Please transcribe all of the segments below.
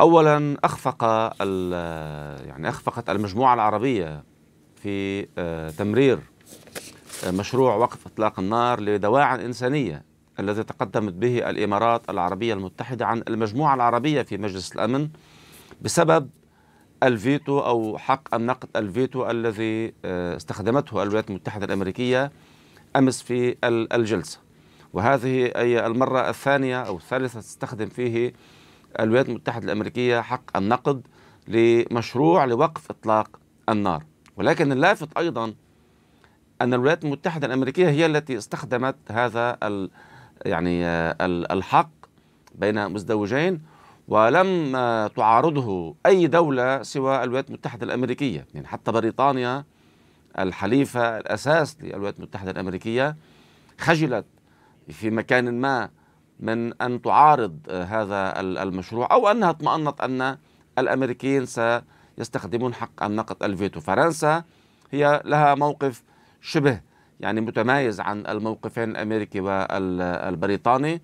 اولا اخفق يعني اخفقت المجموعه العربيه في آه، تمرير آه، مشروع وقف اطلاق النار لدواعٍ انسانيه الذي تقدمت به الامارات العربيه المتحده عن المجموعه العربيه في مجلس الامن بسبب الفيتو او حق النقد الفيتو الذي آه، استخدمته الولايات المتحده الامريكيه امس في الجلسه وهذه اي المره الثانيه او الثالثه تستخدم فيه الولايات المتحدة الأمريكية حق النقد لمشروع لوقف إطلاق النار ولكن اللافت أيضا أن الولايات المتحدة الأمريكية هي التي استخدمت هذا ال يعني الحق بين مزدوجين ولم تعارضه أي دولة سوى الولايات المتحدة الأمريكية يعني حتى بريطانيا الحليفة الأساس للولايات المتحدة الأمريكية خجلت في مكان ما من أن تعارض آه، هذا المشروع أو أنها اطمأنت أن الأمريكيين سيستخدمون حق النقد الفيتو فرنسا هي لها موقف شبه يعني متمايز عن الموقفين الأمريكي والبريطاني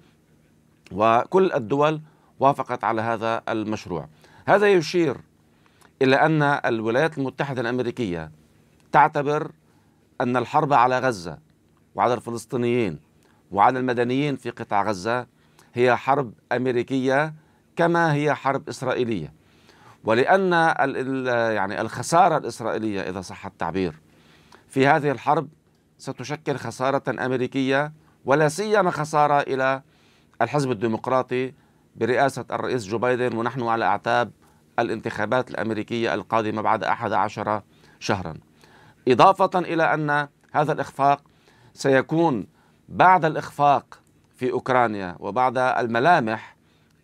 وكل الدول وافقت على هذا المشروع هذا يشير إلى أن الولايات المتحدة الأمريكية تعتبر أن الحرب على غزة وعلى الفلسطينيين وعلى المدنيين في قطاع غزة هي حرب أمريكية كما هي حرب إسرائيلية ولأن يعني الخسارة الإسرائيلية إذا صح التعبير في هذه الحرب ستشكل خسارة أمريكية ولا سيما خسارة إلى الحزب الديمقراطي برئاسة الرئيس جو بايدن ونحن على أعتاب الانتخابات الأمريكية القادمة بعد 11 شهرا إضافة إلى أن هذا الإخفاق سيكون بعد الإخفاق في أوكرانيا وبعد الملامح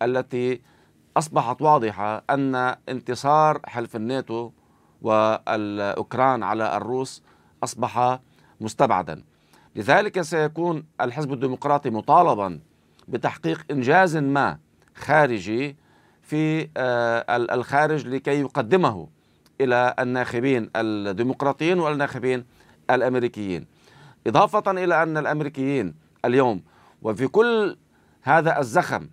التي أصبحت واضحة أن انتصار حلف الناتو والأوكران على الروس أصبح مستبعدا لذلك سيكون الحزب الديمقراطي مطالبا بتحقيق إنجاز ما خارجي في آه، الخارج لكي يقدمه إلى الناخبين الديمقراطيين والناخبين الأمريكيين إضافة إلى أن الأمريكيين اليوم وفي كل هذا الزخم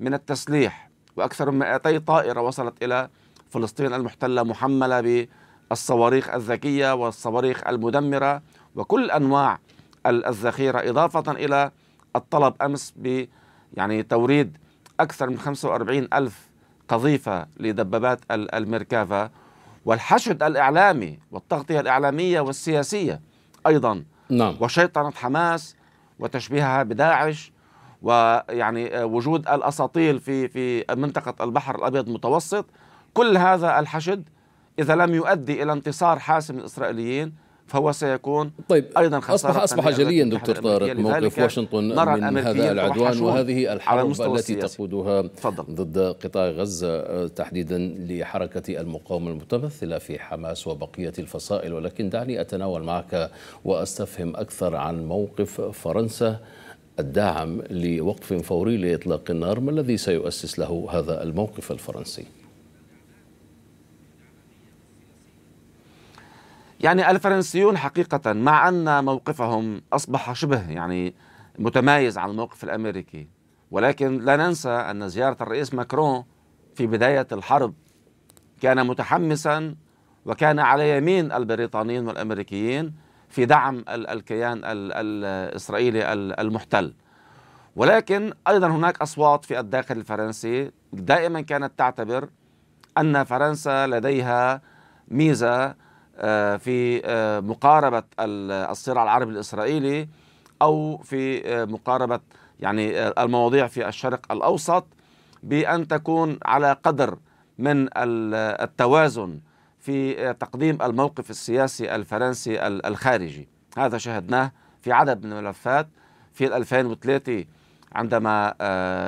من التسليح وأكثر من 200 طائرة وصلت إلى فلسطين المحتلة محملة بالصواريخ الذكية والصواريخ المدمرة وكل أنواع الذخيرة إضافة إلى الطلب أمس ب يعني توريد أكثر من 45 ألف قذيفة لدبابات الميركافا والحشد الإعلامي والتغطية الإعلامية والسياسية أيضا نعم. وشيطنة حماس وتشبيهها بداعش ويعني آه، وجود الأساطيل في في منطقة البحر الأبيض المتوسط كل هذا الحشد إذا لم يؤدي إلى انتصار حاسم للإسرائيليين فهو سيكون طيب ايضا خساره اصبح اصبح جليا دكتور طارق موقف واشنطن من هذا العدوان وهذه الحرب التي تقودها فضل. ضد قطاع غزه آه، تحديدا لحركه المقاومه المتمثله في حماس وبقيه الفصائل ولكن دعني اتناول معك واستفهم اكثر عن موقف فرنسا الداعم لوقف فوري لاطلاق النار ما الذي سيؤسس له هذا الموقف الفرنسي؟ يعني الفرنسيون حقيقة مع أن موقفهم أصبح شبه يعني متمايز عن الموقف الأمريكي ولكن لا ننسى أن زيارة الرئيس ماكرون في بداية الحرب كان متحمسا وكان على يمين البريطانيين والأمريكيين في دعم الكيان الإسرائيلي المحتل ولكن أيضا هناك أصوات في الداخل الفرنسي دائما كانت تعتبر أن فرنسا لديها ميزة آه، في آه، مقاربة الصراع العربي الإسرائيلي أو في آه، مقاربة يعني المواضيع في الشرق الأوسط بأن تكون على قدر من التوازن في تقديم الموقف السياسي الفرنسي الخارجي هذا شهدناه في عدد من الملفات في 2003 عندما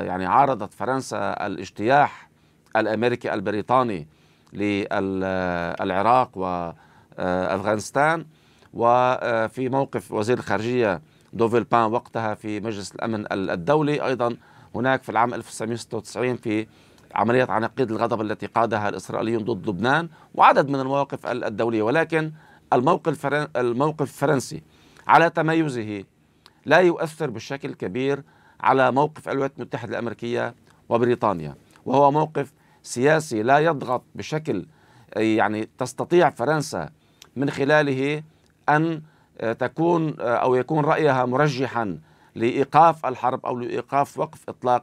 يعني عارضت فرنسا الاجتياح الامريكي البريطاني للعراق و آه، أفغانستان وفي آه، موقف وزير الخارجية دوفيلبان وقتها في مجلس الأمن الدولي أيضا هناك في العام 1996 في عملية عناقيد الغضب التي قادها الإسرائيليون ضد لبنان وعدد من المواقف الدولية ولكن الموقف الموقف الفرنسي على تميزه لا يؤثر بشكل كبير على موقف الولايات المتحدة الأمريكية وبريطانيا وهو موقف سياسي لا يضغط بشكل يعني تستطيع فرنسا من خلاله أن آه، تكون آه، أو يكون رأيها مرجحا لإيقاف الحرب أو لإيقاف وقف إطلاق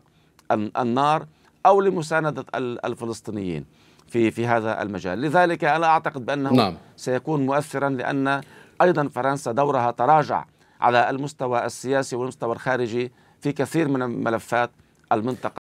النار أو لمساندة الفلسطينيين في في هذا المجال لذلك أنا أعتقد بأنه نعم. سيكون مؤثرا لأن أيضا فرنسا دورها تراجع على المستوى السياسي والمستوى الخارجي في كثير من ملفات المنطقة